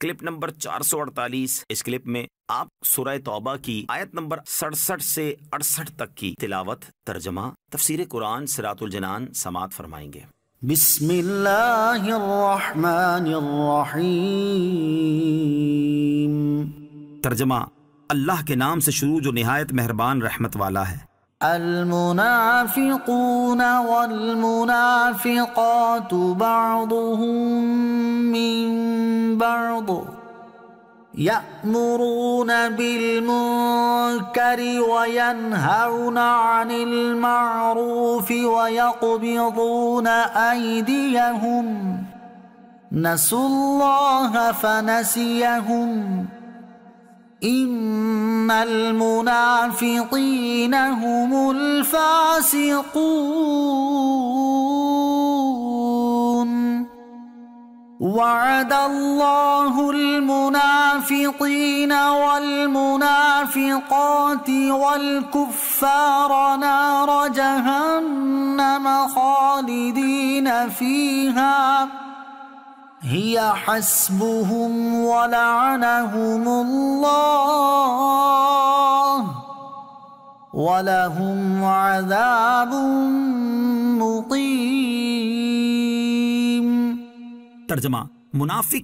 clip number 448 इस clip में आप सुरय तौबा की आयत नंबर सड़सठ से अड़सठ तक की तिलावत तर्जमा तफसर कुरान सरातुल जनान समात फरमाएंगे तर्जमा अल्लाह के नाम से शुरू जो नहायत मेहरबान रहमत वाला है المنافقون والمنافقات بعضهم من بعض يأمرون بالمنكر وينهون عن المعروف ويقبضون أيديهم نسوا الله فنسيهم ان المنافقين هم الفاسقون وعد الله المنافقين والمنافقات والكفار نار جهنم خالدين فيها तर्जमा मुनाफिक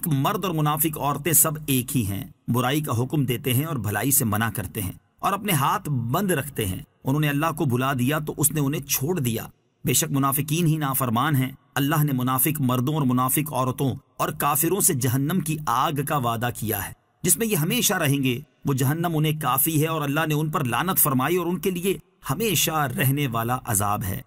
मर्द और मुनाफिक औरतें सब एक ही हैं बुराई का हुक्म देते हैं और भलाई से मना करते हैं और अपने हाथ बंद रखते हैं उन्होंने अल्लाह को भुला दिया तो उसने उन्हें छोड़ दिया बेशक मुनाफिकीन ही नाफरमान हैं अल्लाह ने मुनाफिक मर्दों और मुनाफिक औरतों और काफिरों से जहन्नम की आग का वादा किया है जिसमें ये हमेशा रहेंगे वो जहन्नम उन्हें काफी है और अल्लाह ने उन पर लानत फरमाई और उनके लिए हमेशा रहने वाला अजाब है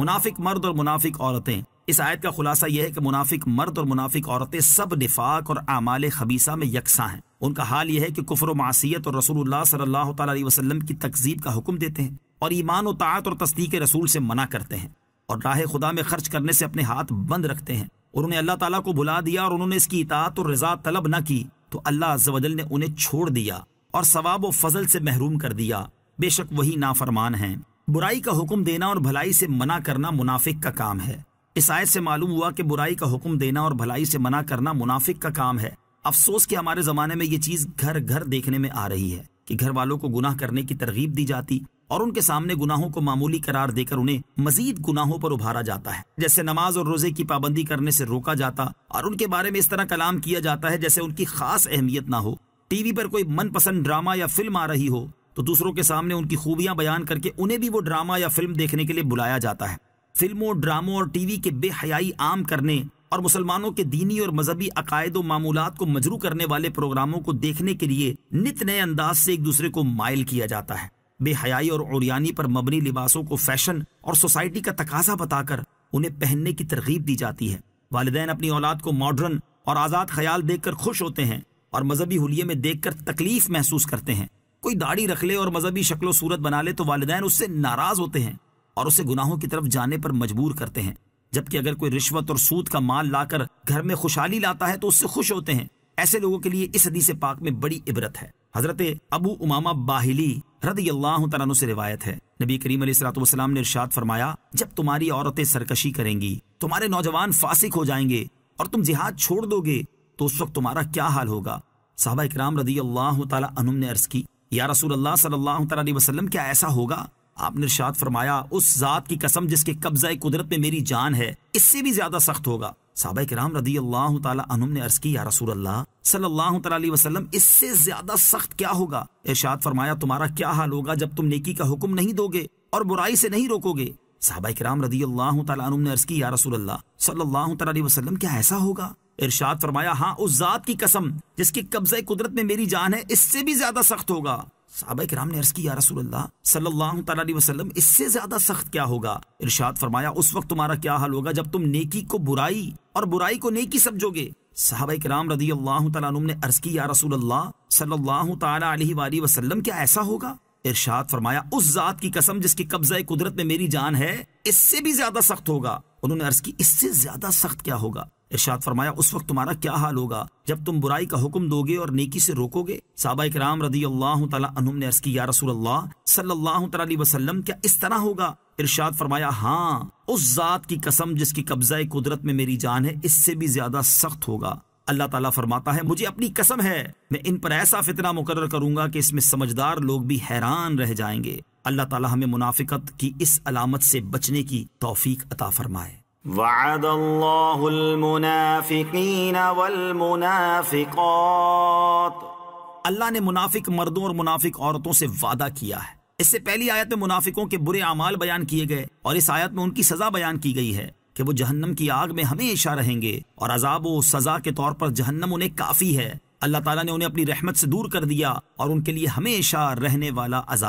मुनाफिक मर्द और मुनाफिक औरतें इस आयत का खुलासा यह है कि मुनाफिक मर्द और मुनाफिक औरतें सब निफाक और आमाल खबीसा में यकसा हैं उनका हाल यह है कि कुफर मासीत और रसूलुल्लाह सल्लल्लाहु अलैहि वसल्लम की तकजीब का हुक्म देते हैं और ईमान व तात और तस्दीक रसूल से मना करते हैं और राह खुदा में खर्च करने से अपने हाथ बंद रखते हैं और उन्हें अल्लाह तला को भुला दिया और उन्होंने इसकी इतात और रजा तलब न की तो अल्लाह अज्जल ने उन्हें छोड़ दिया और सवाब व फजल से महरूम कर दिया बेशक वही नाफरमान हैं बुराई का हुक्म देना और भलाई से मना करना मुनाफिक का काम है इस आयत से मालूम हुआ कि बुराई का हुक्म देना और भलाई से मना करना मुनाफिक का काम है अफसोस कि हमारे जमाने में ये चीज घर घर देखने में आ रही है कि घर वालों को गुनाह करने की तरगीब दी जाती और उनके सामने गुनाहों को मामूली करार देकर उन्हें मजीद गुनाहों पर उभारा जाता है जैसे नमाज और रोजे की पाबंदी करने से रोका जाता और उनके बारे में इस तरह कलाम किया जाता है जैसे उनकी खास अहमियत ना हो टीवी पर कोई मनपसंद ड्रामा या फिल्म आ रही हो तो दूसरों के सामने उनकी खूबियां बयान करके उन्हें भी वो ड्रामा या फिल्म देखने के लिए बुलाया जाता है फिल्मों ड्रामों और टीवी के बेहयाई आम करने और मुसलमानों के दीनी और मजहबी अकायद मामूलत को मजरू करने वाले प्रोग्रामों को देखने के लिए नित नए अंदाज से एक दूसरे को मायल किया जाता है बेहयाई और औरियानी पर मबनी लिबासों को फैशन और सोसाइटी का तकाजा बताकर उन्हें पहनने की तरगीब दी जाती है वालदे अपनी औलाद को मॉडर्न और आज़ाद ख्याल देखकर खुश होते हैं और मजहबी हुलिये में देखकर तकलीफ महसूस करते हैं कोई दाढ़ी रख ले और मजहबी शक्लो सूरत बना ले तो वालदेन उससे नाराज होते हैं और उसे गुनाहों की तरफ जाने पर मजबूर करते हैं जबकि अगर कोई रिश्वत और सूद का माल लाकर घर में खुशहाली लाता है तो उससे खुश होते हैं ऐसे लोगों के लिए इस से पाक में बड़ी इबरत है हजरत अबू उमामा बाहिली रदी अल्लाह से रिवायत है नबी करीम सलाम ने इर्शाद फरमाया जब तुम्हारी औरतें सरकशी करेंगी तुम्हारे नौजवान फासिक हो जाएंगे और तुम जिहाद छोड़ दोगे तो उस वक्त तुम्हारा क्या हाल होगा साहबा इकराम रदी अल्लाह तुम ने अर्ज की या रसूल अल्लाह सल्लल्लाहु क्या ऐसा होगा आपने इर्शाद फरमाया उस जात की कसम जिसके कब्जा कुदरत में मेरी जान है इससे भी ज्यादा सख्त होगा साहबा कराम रदी अल्लाह तुम ने अर्ज की या रसूल अल्लाह सल्लल्लाहु अलैहि वसल्लम इससे ज्यादा सख्त क्या होगा इर्शाद फरमाया तुम्हारा क्या हाल होगा जब तुम नेकी का हुक्म नहीं दोगे और बुराई से नहीं रोकोगे साहबा रदी अल्लाह तुम ने अर्ज की या रसूल सल्लल्लाहु अलैहि वसल्लम क्या ऐसा होगा इर्शाद फरमाया हाँ उस जात की कसम जिसकी कब्जे कुदरत में मेरी जान है इससे भी ज्यादा सख्त होगा साहबा कराम ने अर्ज की या रसूल सल्लल्लाहु अलैहि वसल्लम इससे ज्यादा सख्त क्या होगा इर्शाद फरमाया उस वक्त तुम्हारा क्या हाल होगा जब तुम नेकी को बुराई और बुराई को नेकी समझोगे साहब कराम रदी अल्लाह तुम ने अर्ज की या रसूल अल्लाह सल्लल्लाहु क्या ऐसा होगा इरशाद फरमाया उस जात की कसम जिसकी कब्जा कुदरत में मेरी जान है इससे भी ज्यादा सख्त होगा उन्होंने अर्ज की इससे ज्यादा सख्त क्या होगा इर्शाद फरमाया उस वक्त तुम्हारा क्या हाल होगा जब तुम बुराई का हुक्म दोगे और नेकी से रोकोगे साबा कराम रदी अल्लाह तुम ने अर्ज की या रसूल अल्लाह सल्लल्लाहु क्या इस तरह होगा इर्शाद फरमाया हाँ उस जात की कसम जिसकी कब्जा कुदरत में मेरी जान है इससे भी ज्यादा सख्त होगा अल्लाह ताला फरमाता है मुझे अपनी कसम है मैं इन पर ऐसा फितना मुकर करूंगा कि इसमें समझदार लोग भी हैरान रह जाएंगे अल्लाह ताला हमें मुनाफिकत की इस अलामत से बचने की तौफीक अता फरमाए وعد الله المنافقين والمنافقات अल्लाह ने मुनाफिक मर्दों और मुनाफिक औरतों से वादा किया है इससे पहली आयत में मुनाफिकों के बुरे अमाल बयान किए गए और इस आयत में उनकी सजा बयान की गई है कि वो जहन्नम की आग में हमेशा रहेंगे और अजाब व सजा के तौर पर जहन्नम उन्हें काफी है अल्लाह ताला ने उन्हें अपनी रहमत से दूर कर दिया और उनके लिए हमेशा रहने वाला अजाब